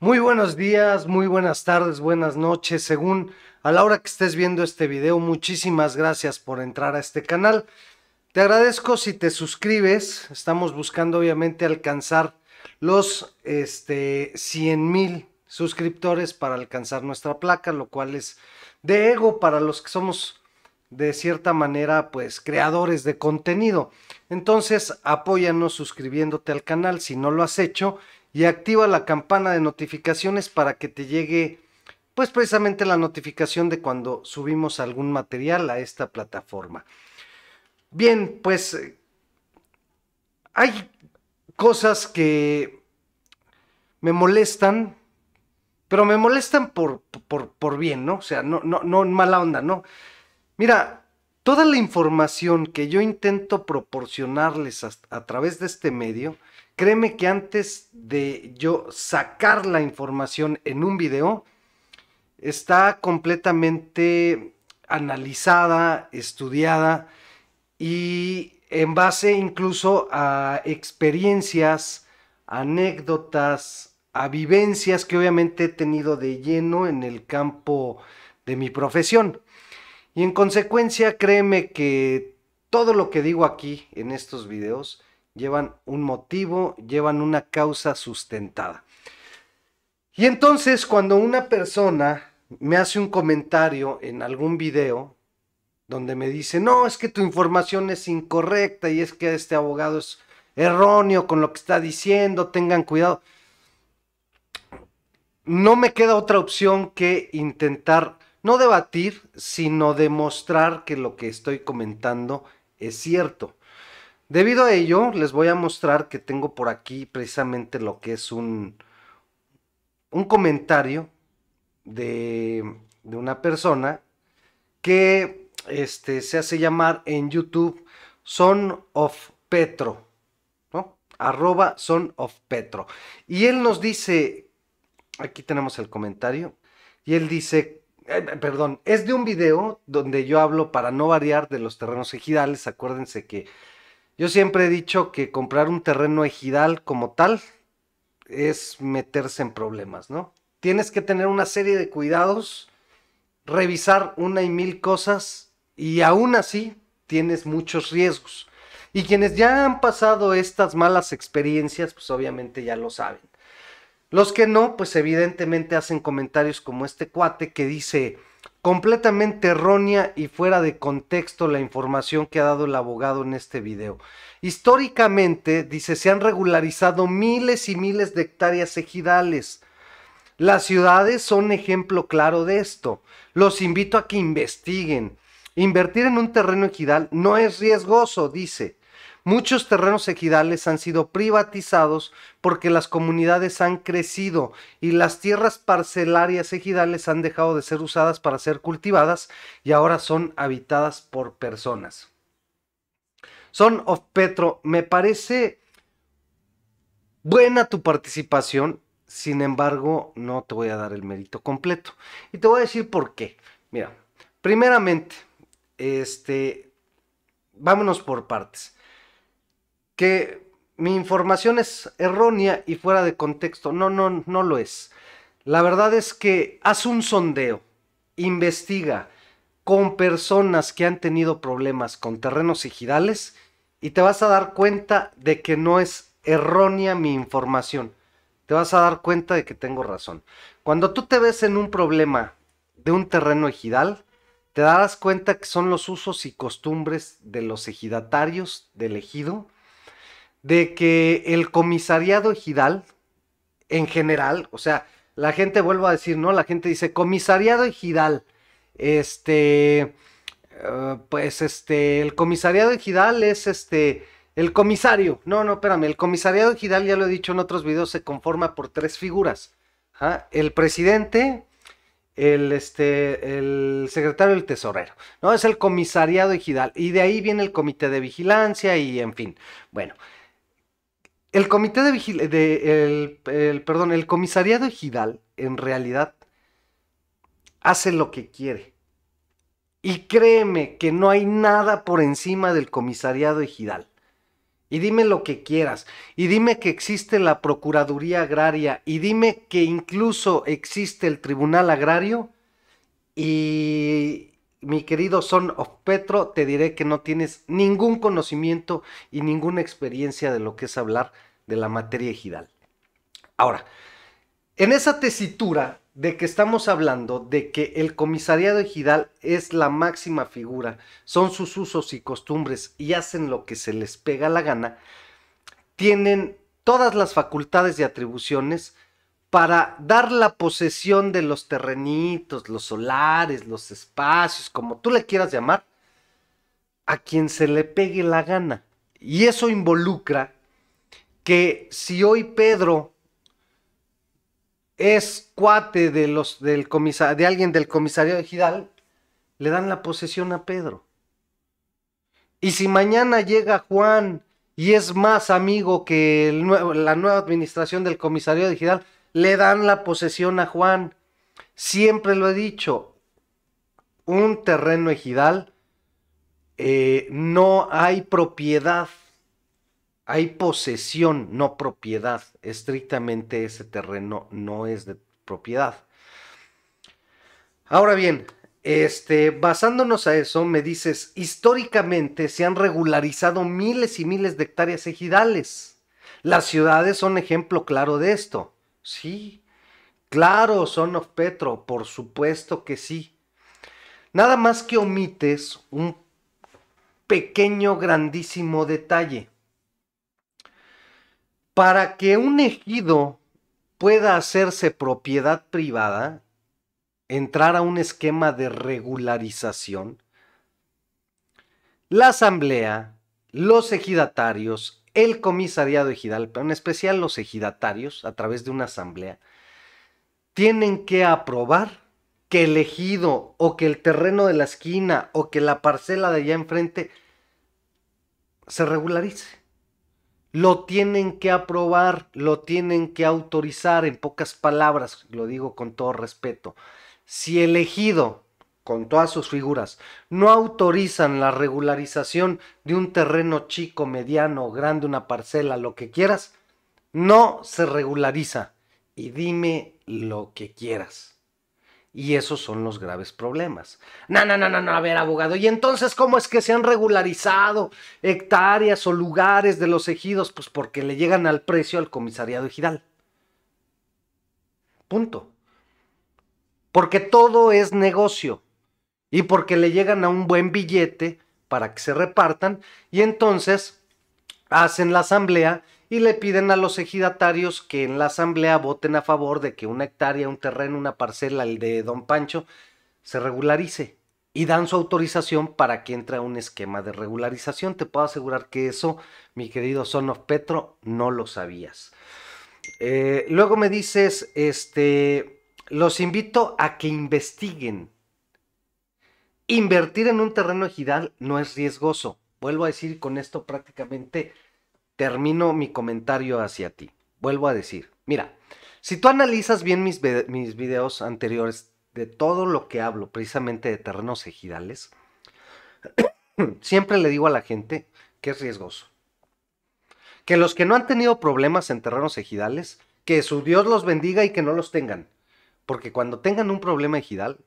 Muy buenos días, muy buenas tardes, buenas noches, según a la hora que estés viendo este video. Muchísimas gracias por entrar a este canal. Te agradezco si te suscribes. Estamos buscando obviamente alcanzar los este, 100 mil suscriptores para alcanzar nuestra placa, lo cual es de ego para los que somos de cierta manera pues creadores de contenido. Entonces apóyanos suscribiéndote al canal si no lo has hecho y activa la campana de notificaciones para que te llegue pues precisamente la notificación de cuando subimos algún material a esta plataforma. Bien, pues eh, hay cosas que me molestan, pero me molestan por, por, bien, ¿no? O sea, no, no, en mala onda, ¿no? Mira, toda la información que yo intento proporcionarles a través de este medio, Créeme que antes de yo sacar la información en un video, está completamente analizada, estudiada y en base incluso a experiencias, anécdotas, a vivencias que obviamente he tenido de lleno en el campo de mi profesión. Y en consecuencia, créeme que todo lo que digo aquí en estos videos llevan un motivo, llevan una causa sustentada. Y entonces cuando una persona me hace un comentario en algún video donde me dice, no, es que tu información es incorrecta y es que este abogado es erróneo con lo que está diciendo, tengan cuidado. No me queda otra opción que intentar no debatir, sino demostrar que lo que estoy comentando es cierto. Debido a ello, les voy a mostrar que tengo por aquí precisamente lo que es un, un comentario de, una persona que este, se hace llamar en YouTube Son of Petro, ¿no? Arroba Son of Petro. Y él nos dice, aquí tenemos el comentario, y él dice, eh, perdón, es de un video donde yo hablo para no variar de los terrenos ejidales, acuérdense que yo siempre he dicho que comprar un terreno ejidal como tal es meterse en problemas, ¿no? Tienes que tener una serie de cuidados, revisar una y mil cosas y aún así tienes muchos riesgos. Y quienes ya han pasado estas malas experiencias, pues obviamente ya lo saben. Los que no, pues evidentemente hacen comentarios como este cuate que dice, completamente errónea y fuera de contexto la información que ha dado el abogado en este video. Históricamente, dice, se han regularizado miles y miles de hectáreas ejidales. Las ciudades son ejemplo claro de esto. Los invito a que investiguen. Invertir en un terreno ejidal no es riesgoso, dice. Muchos terrenos ejidales han sido privatizados porque las comunidades han crecido y las tierras parcelarias ejidales han dejado de ser usadas para ser cultivadas y ahora son habitadas por personas. Son of Petro, me parece buena tu participación, sin embargo no te voy a dar el mérito completo. Y te voy a decir por qué. Mira, primeramente, este, vámonos por partes que mi información es errónea y fuera de contexto. No, no, no lo es. La verdad es que haz un sondeo, investiga con personas que han tenido problemas con terrenos ejidales y te vas a dar cuenta de que no es errónea mi información. Te vas a dar cuenta de que tengo razón. Cuando tú te ves en un problema de un terreno ejidal, te darás cuenta que son los usos y costumbres de los ejidatarios del ejido de que el comisariado ejidal, en general, o sea, la gente, vuelvo a decir, ¿no? La gente dice comisariado ejidal, este, eh, pues este, el comisariado ejidal es este, el comisario, no, no, espérame, el comisariado ejidal, ya lo he dicho en otros videos, se conforma por tres figuras, ¿ah? el presidente, el, este, el secretario el tesorero, ¿no? Es el comisariado ejidal. Y de ahí viene el comité de vigilancia y en fin. Bueno, el comité de vigil el, perdón, el comisariado ejidal en realidad hace lo que quiere. Y créeme que no hay nada por encima del comisariado ejidal. Y dime lo que quieras. Y dime que existe la Procuraduría Agraria. Y dime que incluso existe el Tribunal Agrario. Y, mi querido Son of Petro, te diré que no tienes ningún conocimiento y ninguna experiencia de lo que es hablar de la materia ejidal. Ahora, en esa tesitura de que estamos hablando de que el comisariado ejidal es la máxima figura, son sus usos y costumbres y hacen lo que se les pega la gana, tienen todas las facultades y atribuciones para dar la posesión de los terrenitos, los solares, los espacios, como tú le quieras llamar, a quien se le pegue la gana. Y eso involucra que si hoy Pedro es cuate de, del de alguien del comisario de Gidal, le dan la posesión a Pedro. Y si mañana llega Juan y es más amigo que la nueva administración del comisario de Gidal, le dan la posesión a Juan. Siempre lo he dicho, un terreno ejidal eh, no hay propiedad, hay posesión, no propiedad. Estrictamente ese terreno no es de propiedad. Ahora bien, este, basándonos a eso, me dices, históricamente se han regularizado miles y miles de hectáreas ejidales. Las ciudades son ejemplo claro de esto. Sí. Claro, Son of Petro, por supuesto que sí. Nada más que omites un pequeño, grandísimo detalle. Para que un ejido pueda hacerse propiedad privada, entrar a un esquema de regularización, la asamblea, los ejidatarios, el comisariado ejidal, pero en especial los ejidatarios, a través de una asamblea, tienen que aprobar que el ejido o que el terreno de la esquina o que la parcela de allá enfrente se regularice. Lo tienen que aprobar, lo tienen que autorizar, en pocas palabras, lo digo con todo respeto. Si el ejido con todas sus figuras, no autorizan la regularización de un terreno chico, mediano, grande, una parcela, lo que quieras, no se regulariza. Y dime lo que quieras. Y esos son los graves problemas. No, no, no, no, no, a ver, abogado. ¿Y entonces cómo es que se han regularizado hectáreas o lugares de los ejidos? Pues porque le llegan al precio al comisariado ejidal. Punto. Porque todo es negocio y porque le llegan a un buen billete para que se repartan y entonces hacen la asamblea y le piden a los ejidatarios que en la asamblea voten a favor de que una hectárea, un terreno, una parcela, el de don Pancho, se regularice y dan su autorización para que entre a un esquema de regularización. Te puedo asegurar que eso, mi querido Son of Petro, no lo sabías. Eh, luego me dices, este, los invito a que investiguen Invertir en un terreno ejidal no es riesgoso. Vuelvo a decir, con esto prácticamente termino mi comentario hacia ti. Vuelvo a decir, mira, si tú analizas bien mis, mis videos anteriores de todo lo que hablo precisamente de terrenos ejidales, siempre le digo a la gente que es riesgoso. Que los que no han tenido problemas en terrenos ejidales, que su Dios los bendiga y que no los tengan. Porque cuando tengan un problema ejidal,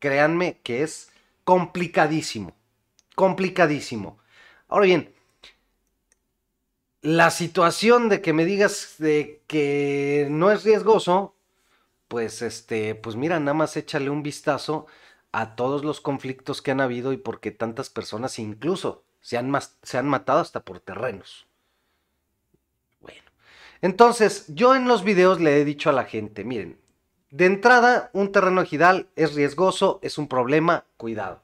créanme que es complicadísimo, complicadísimo. Ahora bien, la situación de que me digas de que no es riesgoso, pues este, pues mira, nada más échale un vistazo a todos los conflictos que han habido y porque tantas personas incluso se han, se han matado hasta por terrenos. Bueno, entonces yo en los videos le he dicho a la gente, miren, de entrada, un terreno ejidal es riesgoso, es un problema, cuidado.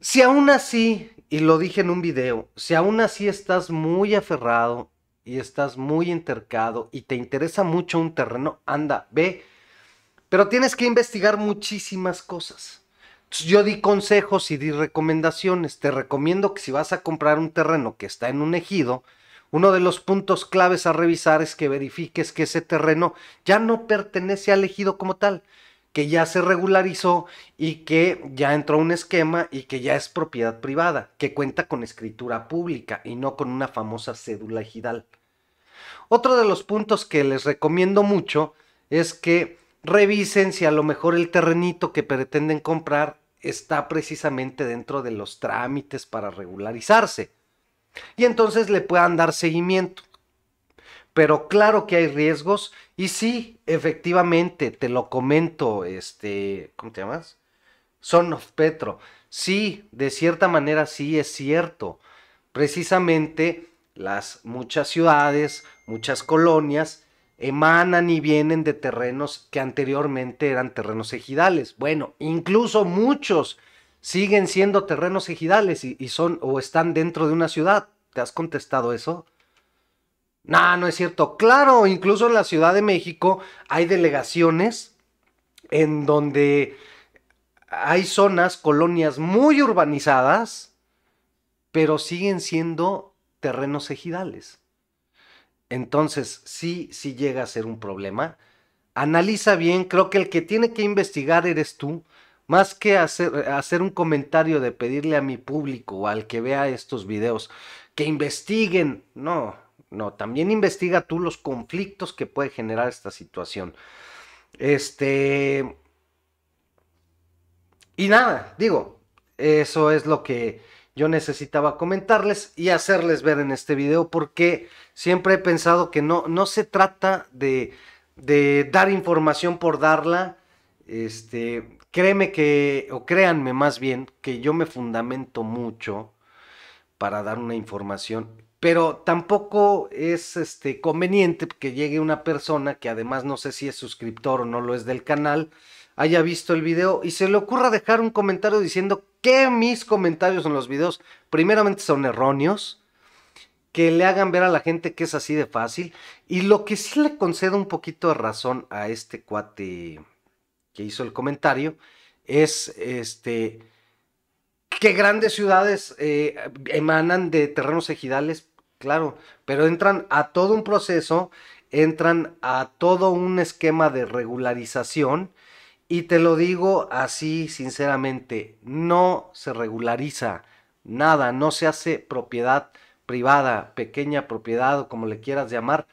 Si aún así, y lo dije en un video, si aún así estás muy aferrado y estás muy intercado y te interesa mucho un terreno, anda, ve. Pero tienes que investigar muchísimas cosas. yo di consejos y di recomendaciones. Te recomiendo que si vas a comprar un terreno que está en un ejido, uno de los puntos claves a revisar es que verifiques que ese terreno ya no pertenece al ejido como tal, que ya se regularizó y que ya entró un esquema y que ya es propiedad privada, que cuenta con escritura pública y no con una famosa cédula ejidal. Otro de los puntos que les recomiendo mucho es que revisen si a lo mejor el terrenito que pretenden comprar está precisamente dentro de los trámites para regularizarse y entonces le puedan dar seguimiento. Pero claro que hay riesgos y sí, efectivamente, te lo comento, este, ¿cómo te llamas? Son of Petro. Sí, de cierta manera sí es cierto. Precisamente las muchas ciudades, muchas colonias emanan y vienen de terrenos que anteriormente eran terrenos ejidales. Bueno, incluso muchos siguen siendo terrenos ejidales y, son o están dentro de una ciudad. ¿Te has contestado eso? No, no es cierto. Claro, incluso en la Ciudad de México hay delegaciones en donde hay zonas, colonias muy urbanizadas, pero siguen siendo terrenos ejidales. Entonces, sí, sí llega a ser un problema. Analiza bien, creo que el que tiene que investigar eres tú más que hacer, hacer un comentario de pedirle a mi público o al que vea estos videos que investiguen, no, no, también investiga tú los conflictos que puede generar esta situación. Este... Y nada, digo, eso es lo que yo necesitaba comentarles y hacerles ver en este video porque siempre he pensado que no, no se trata de, de dar información por darla, este, Créeme que, o créanme más bien, que yo me fundamento mucho para dar una información, pero tampoco es este, conveniente que llegue una persona que además no sé si es suscriptor o no lo es del canal, haya visto el video y se le ocurra dejar un comentario diciendo que mis comentarios en los videos primeramente son erróneos, que le hagan ver a la gente que es así de fácil y lo que sí le concedo un poquito de razón a este cuate que hizo el comentario, es este, que grandes ciudades eh, emanan de terrenos ejidales, claro, pero entran a todo un proceso, entran a todo un esquema de regularización y te lo digo así sinceramente, no se regulariza nada, no se hace propiedad privada, pequeña propiedad o como le quieras llamar,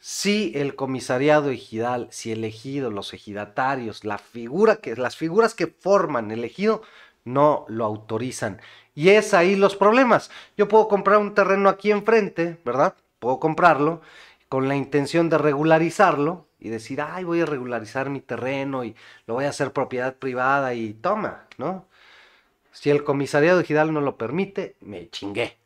si el comisariado ejidal, si el ejido, los ejidatarios, las figuras que forman el ejido no lo autorizan. Y es ahí los problemas. Yo puedo comprar un terreno aquí enfrente, ¿verdad? Puedo comprarlo con la intención de regularizarlo y decir, ay, voy a regularizar mi terreno y lo voy a hacer propiedad privada y toma, ¿no? Si el comisariado ejidal no lo permite, me chingué.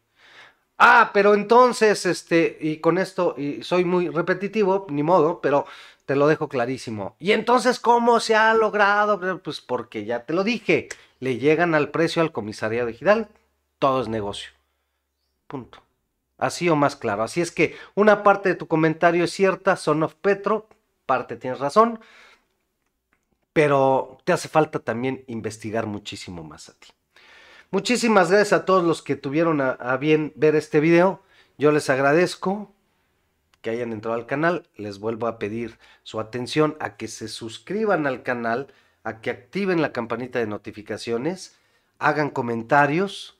Ah, pero entonces, este, y con esto, y soy muy repetitivo, ni modo, pero te lo dejo clarísimo. Y entonces, ¿cómo se ha logrado? Pues porque ya te lo dije, le llegan al precio al comisariado digital, todo es negocio. Punto. Así o más claro. Así es que una parte de tu comentario es cierta, son of Petro, parte tienes razón, pero te hace falta también investigar muchísimo más a ti. Muchísimas gracias a todos los que tuvieron a, bien ver este video. Yo les agradezco que hayan entrado al canal. Les vuelvo a pedir su atención a que se suscriban al canal, a que activen la campanita de notificaciones, hagan comentarios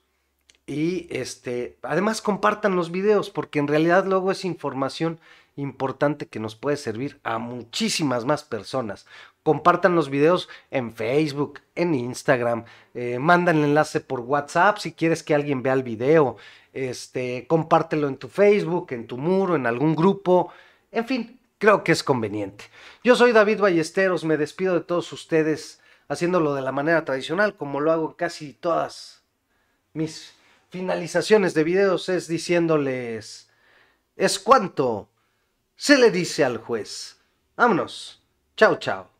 y este, además compartan los videos porque en realidad luego es información importante que nos puede servir a muchísimas más personas. Compartan los videos en Facebook, en Instagram, eh, mandan el enlace por WhatsApp si quieres que alguien vea el video, este, compártelo en tu Facebook, en tu muro, en algún grupo, en fin, creo que es conveniente. Yo soy David Ballesteros, me despido de todos ustedes haciéndolo de la manera tradicional, como lo hago casi todas mis finalizaciones de videos, es diciéndoles, es cuánto se le dice al juez. Vámonos. Chao, chao.